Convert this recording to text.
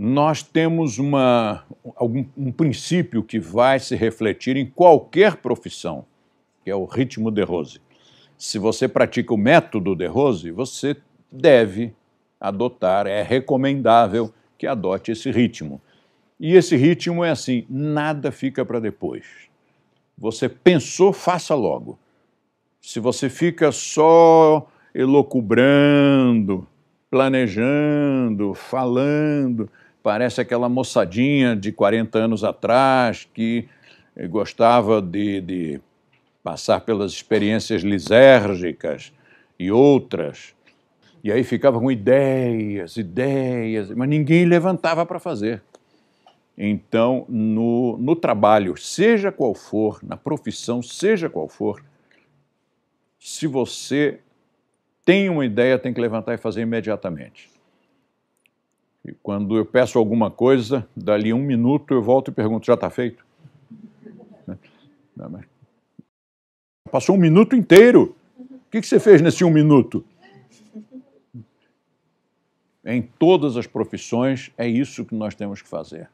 nós temos uma, algum, um princípio que vai se refletir em qualquer profissão, que é o ritmo de Rose. Se você pratica o método de Rose, você deve adotar, é recomendável que adote esse ritmo. E esse ritmo é assim: nada fica para depois. Você pensou, faça logo. Se você fica só elocubrando, planejando, falando, parece aquela moçadinha de 40 anos atrás que eh, gostava de, de passar pelas experiências lisérgicas e outras. E aí ficava com ideias, ideias, mas ninguém levantava para fazer. Então, no, no trabalho, seja qual for, na profissão, seja qual for, se você tem uma ideia, tem que levantar e fazer imediatamente. E quando eu peço alguma coisa, dali um minuto eu volto e pergunto: já está feito? Né? Não, mas... Passou um minuto inteiro. O que, que você fez nesse um minuto? Em todas as profissões, é isso que nós temos que fazer.